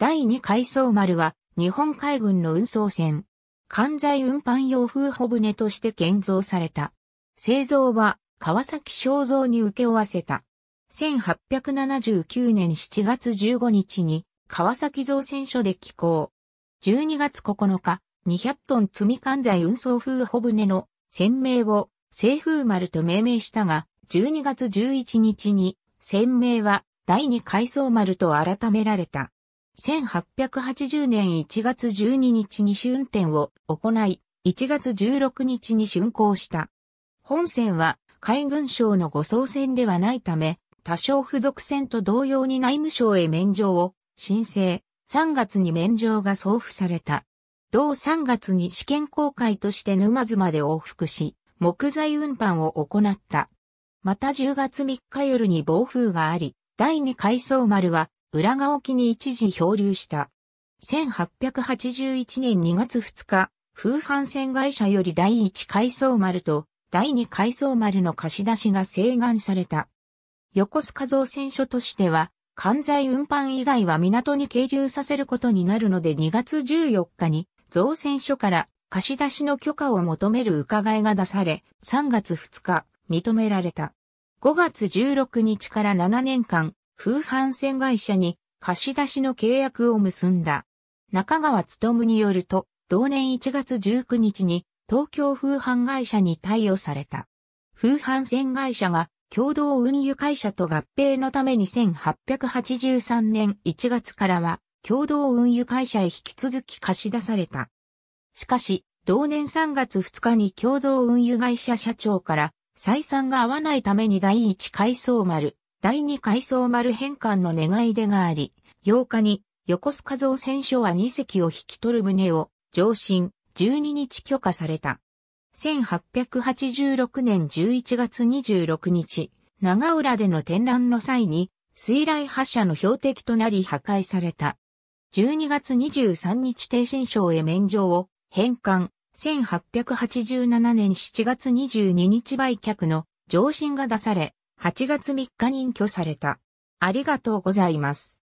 第2海藻丸は日本海軍の運送船。艦材運搬用風帆船として建造された。製造は川崎正造に請け負わせた。1879年7月15日に川崎造船所で寄港。12月9日、200トン積み艦材運送風帆船の船名を西風丸と命名したが、12月11日に船名は第二海藻丸と改められた。1880年1月12日に試運転を行い、1月16日に竣工した。本船は海軍省の護送船ではないため、多少付属船と同様に内務省へ免状を申請、3月に免状が送付された。同3月に試験公開として沼津まで往復し、木材運搬を行った。また10月3日夜に暴風があり、第2回層丸は浦賀沖に一時漂流した。1881年2月2日、風帆船会社より第1海藻丸と第2海藻丸の貸し出しが請願された。横須賀造船所としては、関西運搬以外は港に係留させることになるので2月14日に造船所から貸し出しの許可を求める伺いが出され、3月2日、認められた。5月16日から7年間、風帆船会社に貸し出しの契約を結んだ。中川務によると、同年1月19日に東京風帆会社に貸与された。風帆船会社が共同運輸会社と合併のために1883年1月からは共同運輸会社へ引き続き貸し出された。しかし、同年3月2日に共同運輸会社社長から採算が合わないために第一海藻丸、第二階層丸返還の願い出があり、8日に横須賀造船所は2隻を引き取る旨を上申12日許可された。1886年11月26日、長浦での展覧の際に水雷発射の標的となり破壊された。12月23日定身省へ免状を返還。1887年7月22日売却の上申が出され、8月3日任居された。ありがとうございます。